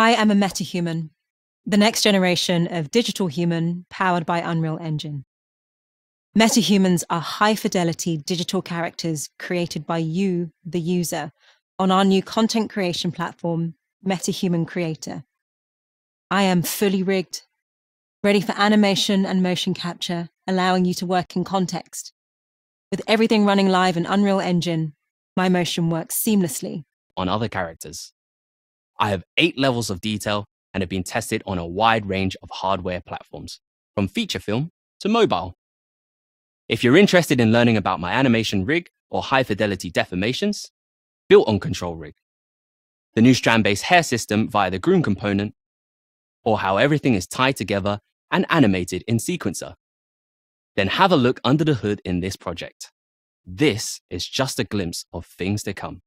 I am a metahuman, the next generation of digital human powered by Unreal Engine. Metahumans are high fidelity digital characters created by you, the user, on our new content creation platform, MetaHuman Creator. I am fully rigged, ready for animation and motion capture, allowing you to work in context. With everything running live in Unreal Engine, my motion works seamlessly. On other characters, I have eight levels of detail and have been tested on a wide range of hardware platforms, from feature film to mobile. If you're interested in learning about my animation rig or high fidelity deformations, built on Control Rig, the new strand based hair system via the groom component, or how everything is tied together and animated in Sequencer, then have a look under the hood in this project. This is just a glimpse of things to come.